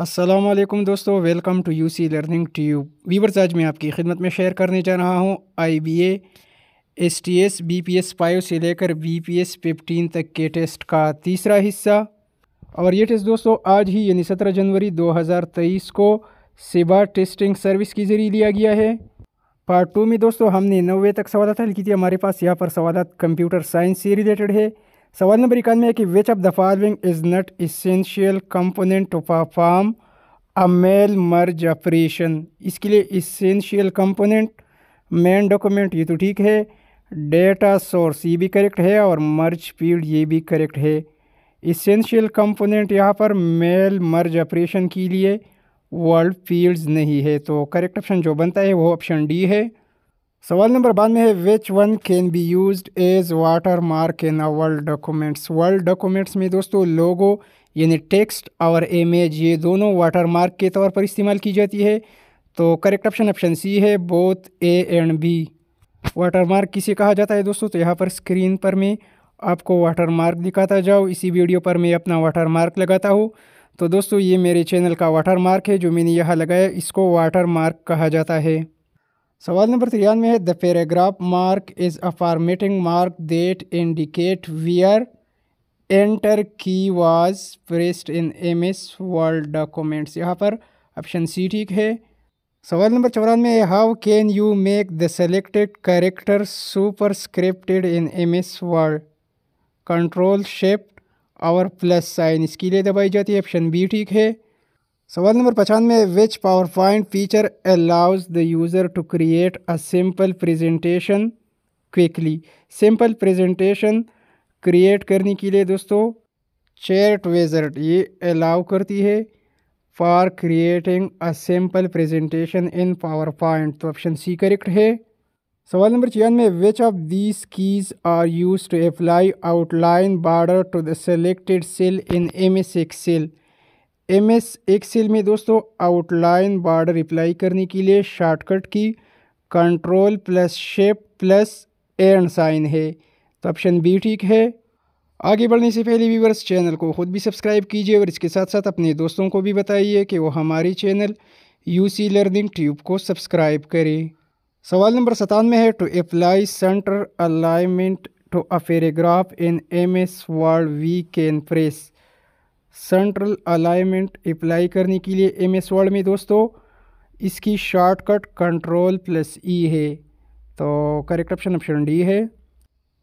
असलम दोस्तों welcome to U C learning tube viewers आज मैं आपकी खिदमत में शेयर करने जा रहा हूँ I B S T S B P S five से लेकर बी पी एस फिफ्टीन तक के टेस्ट का तीसरा हिस्सा और ये टेस्ट दोस्तों आज ही यानी सत्रह जनवरी दो हज़ार तेईस को सिबा टेस्टिंग सर्विस के ज़रिए लिया गया है पार्ट टू में दोस्तों हमने नवे तक सवाल हल की थी हमारे पास यहाँ पर सवाल कंप्यूटर साइंस से रिलेटेड है सवाल नंबर इक्यानवे है कि which of the following is not essential component to perform a mail merge operation इसके लिए इसेंशियल कंपोनेंट मेन डॉक्यूमेंट ये तो ठीक है डेटा सोर्स ये भी करेक्ट है और मर्ज फील्ड ये भी करेक्ट है इसेंशियल कंपोनेंट यहाँ पर मेल मर्ज ऑपरेशन के लिए वर्ल्ड फील्ड्स नहीं है तो करेक्ट ऑप्शन जो बनता है वो ऑप्शन डी है सवाल नंबर बाद में है which one can be use as water mark in a world documents world documents में दोस्तों लोगो यानी टेक्स्ट और इमेज ये दोनों वाटर मार्क के तौर पर इस्तेमाल की जाती है तो करेक्ट ऑप्शन ऑप्शन सी है both A and B water mark किसे कहा जाता है दोस्तों तो यहाँ पर स्क्रीन पर मैं आपको वाटर मार्क दिखाता जाऊँ इसी वीडियो पर मैं अपना वाटर मार्क लगाता हूँ तो दोस्तों ये मेरे चैनल का वाटर मार्क है जो मैंने यहाँ लगाया इसको वाटर मार्क कहा जाता है सवाल नंबर तिरानवे है the paragraph mark is a formatting mark that indicate where enter key was pressed in M S world documents यहाँ पर ऑप्शन सी ठीक है सवाल नंबर चौरानवे है how can you make the selected character super scripted in M S world control shift और plus sign इसके लिए दबाई जाती है ऑप्शन बी ठीक है सवाल नंबर पचानवे which power point feature allows the user to create a simple presentation quickly simple presentation create करने के लिए दोस्तों चैट वेजर्ट ये अलाउ करती है for creating a simple presentation in power point तो ऑप्शन सी करेक्ट है सवाल नंबर छियानवे which of these keys are use to apply outline border to the selected cell in M S excel M S excel में दोस्तों outline border reply करने के लिए shortcut key control plus shift plus and sign है तो option B ठीक है आगे बढ़ने से पहले व्यूवर्स चैनल को खुद भी सब्सक्राइब कीजिए और इसके साथ साथ अपने दोस्तों को भी बताइए कि वो हमारी चैनल यूसी लर्निंग ट्यूब को सब्सक्राइब करें सवाल नंबर सतानवे है to apply center alignment to a paragraph in M S world we can press central alignment apply करने के लिए एम एस वर्ड में दोस्तों इसकी शॉर्टकट कंट्रोल प्लस ई है तो करेक्ट ऑप्शन ऑप्शन डी है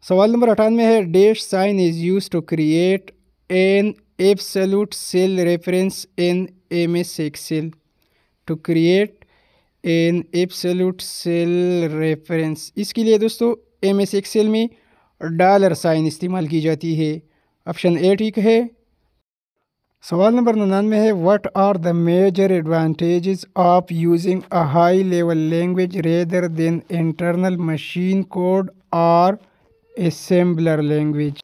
सवाल नंबर अठानवे है dash sign is use to create an absolute cell reference in M S excel to create an absolute cell reference इसके लिए दोस्तों एम एस एक्सेल में डॉलर साइन इस्तेमाल की जाती है ऑप्शन ए ठीक है सवाल नंबर नन्यानवे है what are the major advantages of using a high level language rather than internal machine code और एसेम्बलर लैंग्वेज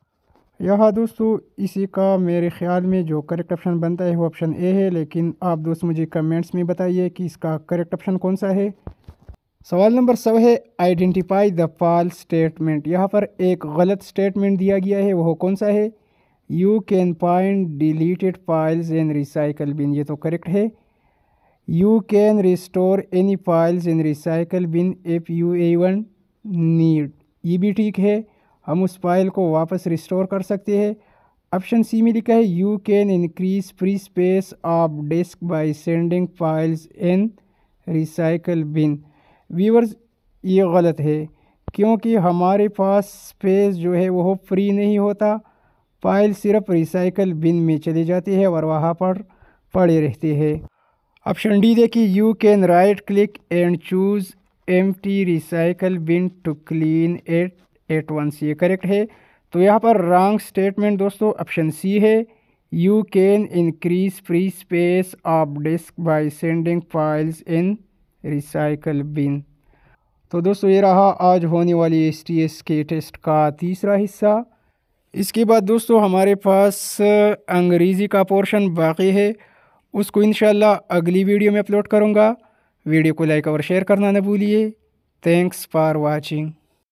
यह दोस्तों इसी का मेरे ख्याल में जो करेक्ट ऑप्शन बनता है वो ऑप्शन ए है लेकिन आप दोस्त मुझे कमेंट्स में बताइए कि इसका करेक्ट ऑप्शन कौन सा है सवाल नंबर सब है आइडेंटिफाई द फॉल स्टेटमेंट यहाँ पर एक गलत स्टेटमेंट दिया गया है वह कौन सा है you can find deleted files in recycle bin ये तो करेक्ट है you can restore any files in recycle bin if you a one need ये भी ठीक है हम उस फाइल को वापस रिस्टोर कर सकते हैं ऑप्शन सी में लिखा है you can increase free space of desk by sending files in recycle bin viewers ये गलत है क्योंकि हमारे पास स्पेस जो है वह फ्री नहीं होता फाइल सिर्फ रिसाइकल बिन में चली जाती है और वहाँ पर पड़ी रहती है ऑप्शन डी देखिए you can right click and choose empty recycle bin to clean at at once ये करेक्ट है तो यहाँ पर रॉन्ग स्टेटमेंट दोस्तों ऑप्शन सी है you can increase free space of disk by sending files in recycle bin तो दोस्तों ये रहा आज होने वाली एस टी एस के टेस्ट का तीसरा हिस्सा इसके बाद दोस्तों हमारे पास अंग्रेज़ी का पोर्शन बाकी है उसको इन अगली वीडियो में अपलोड करूँगा वीडियो को लाइक और शेयर करना ना भूलिए थैंक्स फॉर वॉचिंग